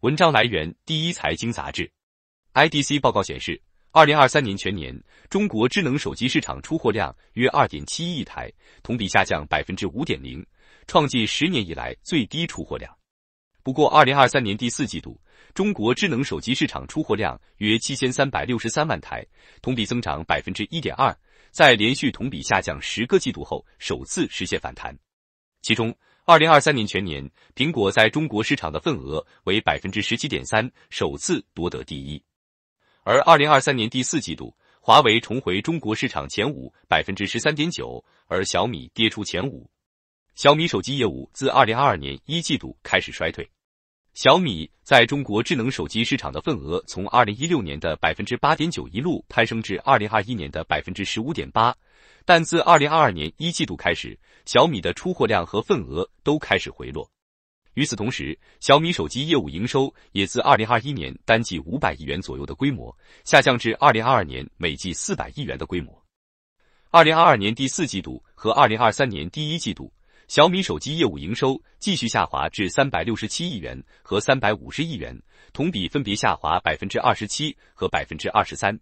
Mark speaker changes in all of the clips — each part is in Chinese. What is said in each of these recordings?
Speaker 1: 文章来源：第一财经杂志。IDC 报告显示，二零二三年全年中国智能手机市场出货量约二点七亿台，同比下降百分之五点零，创近十年以来最低出货量。不过，二零二三年第四季度中国智能手机市场出货量约七千三百六十三万台，同比增长百分之一点二，在连续同比下降十个季度后首次实现反弹。其中，二零二三年全年，苹果在中国市场的份额为百分之十七点三，首次夺得第一。而二零二三年第四季度，华为重回中国市场前五，百分之十三点九，而小米跌出前五。小米手机业务自二零二二年一季度开始衰退。小米在中国智能手机市场的份额从二零一六年的百分之八点九一路攀升至二零二一年的百分之十五点八。但自二零二二年一季度开始，小米的出货量和份额都开始回落。与此同时，小米手机业务营收也自二零二一年单季五百亿元左右的规模，下降至二零二二年每季四百亿元的规模。二零二二年第四季度和二零二三年第一季度，小米手机业务营收继续下滑至三百六十七亿元和三百五十亿元，同比分别下滑百分之二十七和百分之二十三。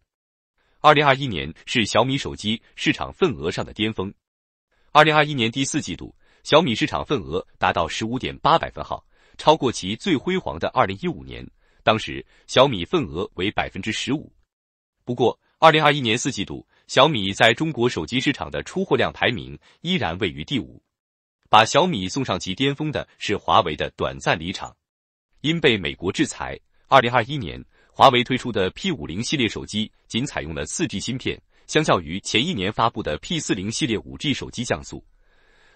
Speaker 1: 二零二一年是小米手机市场份额上的巅峰。二零二一年第四季度，小米市场份额达到十五点八百分号，超过其最辉煌的二零一五年，当时小米份额为百分之十五。不过，二零二一年四季度，小米在中国手机市场的出货量排名依然位于第五。把小米送上其巅峰的是华为的短暂离场，因被美国制裁。二零二一年。华为推出的 P 五零系列手机仅采用了四 G 芯片，相较于前一年发布的 P 四零系列五 G 手机降速。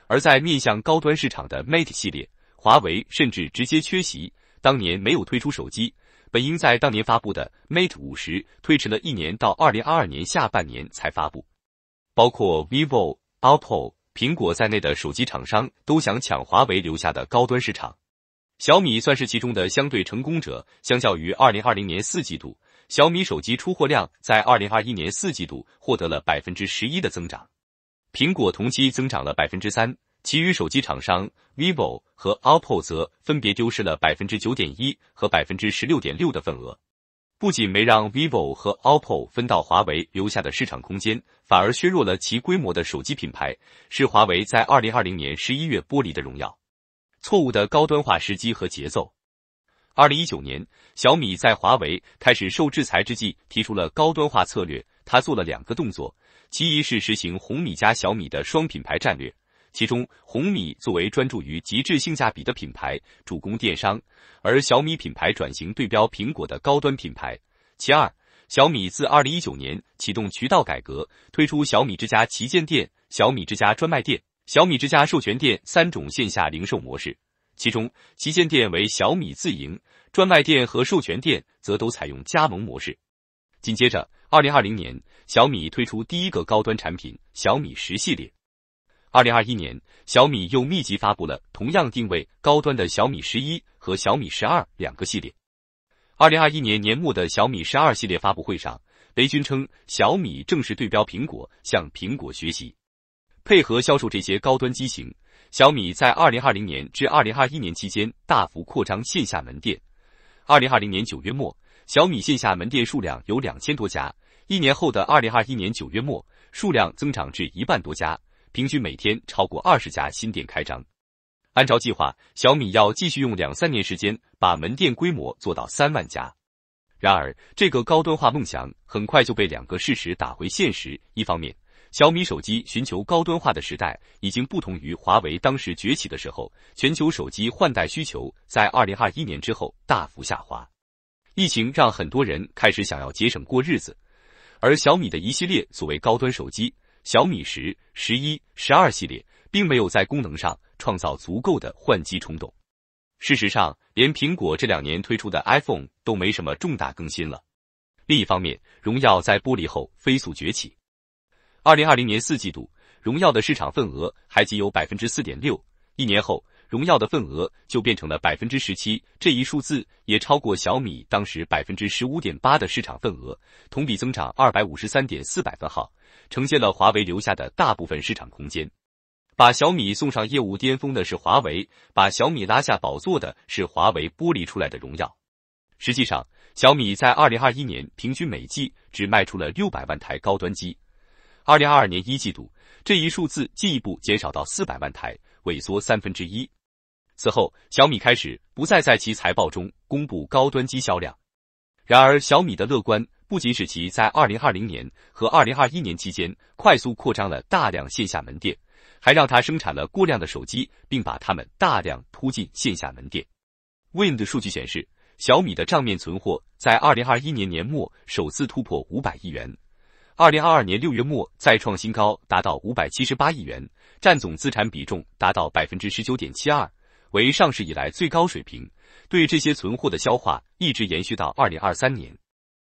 Speaker 1: 而在面向高端市场的 Mate 系列，华为甚至直接缺席，当年没有推出手机，本应在当年发布的 Mate 五十推迟了一年，到二零二二年下半年才发布。包括 vivo、o p p o 苹果在内的手机厂商都想抢华为留下的高端市场。小米算是其中的相对成功者。相较于二零二零年四季度，小米手机出货量在二零二一年四季度获得了百分之十一的增长。苹果同期增长了百分之三，其余手机厂商 vivo 和 oppo 则分别丢失了百分之九点一和百分之十六点六的份额。不仅没让 vivo 和 oppo 分到华为留下的市场空间，反而削弱了其规模的手机品牌。是华为在二零二零年十一月剥离的荣耀。错误的高端化时机和节奏。二零一九年，小米在华为开始受制裁之际，提出了高端化策略。他做了两个动作：其一是实行红米加小米的双品牌战略，其中红米作为专注于极致性价比的品牌，主攻电商；而小米品牌转型对标苹果的高端品牌。其二，小米自二零一九年启动渠道改革，推出小米之家旗舰店、小米之家专卖店。小米之家授权店三种线下零售模式，其中旗舰店为小米自营，专卖店和授权店则都采用加盟模式。紧接着，二零二零年，小米推出第一个高端产品小米十系列。二零二一年，小米又密集发布了同样定位高端的小米十一和小米十二两个系列。二零二一年年末的小米十二系列发布会上，雷军称小米正式对标苹果，向苹果学习。配合销售这些高端机型，小米在二零二零年至二零二一年期间大幅扩张线下门店。二零二零年九月末，小米线下门店数量有两千多家；一年后的二零二一年九月末，数量增长至一万多家，平均每天超过二十家新店开张。按照计划，小米要继续用两三年时间把门店规模做到三万家。然而，这个高端化梦想很快就被两个事实打回现实：一方面，小米手机寻求高端化的时代已经不同于华为当时崛起的时候。全球手机换代需求在二零二一年之后大幅下滑，疫情让很多人开始想要节省过日子，而小米的一系列所谓高端手机，小米十、十一、十二系列，并没有在功能上创造足够的换机冲动。事实上，连苹果这两年推出的 iPhone 都没什么重大更新了。另一方面，荣耀在剥离后飞速崛起。二零二零年四季度，荣耀的市场份额还仅有百分之四点六，一年后，荣耀的份额就变成了百分之十七，这一数字也超过小米当时百分之十五点八的市场份额，同比增长二百五十三点四百分号，呈现了华为留下的大部分市场空间。把小米送上业务巅峰的是华为，把小米拉下宝座的是华为剥离出来的荣耀。实际上，小米在二零二一年平均每季只卖出了六百万台高端机。二零二二年一季度，这一数字进一步减少到四百万台，萎缩三分之一。此后，小米开始不再在其财报中公布高端机销量。然而，小米的乐观不仅使其在二零二零年和二零二一年期间快速扩张了大量线下门店，还让它生产了过量的手机，并把它们大量铺进线下门店。Wind 数据显示，小米的账面存货在二零二一年年末首次突破五百亿元。二零二二年六月末再创新高，达到五百七十八亿元，占总资产比重达到百分之十九点七二，为上市以来最高水平。对这些存货的消化一直延续到二零二三年。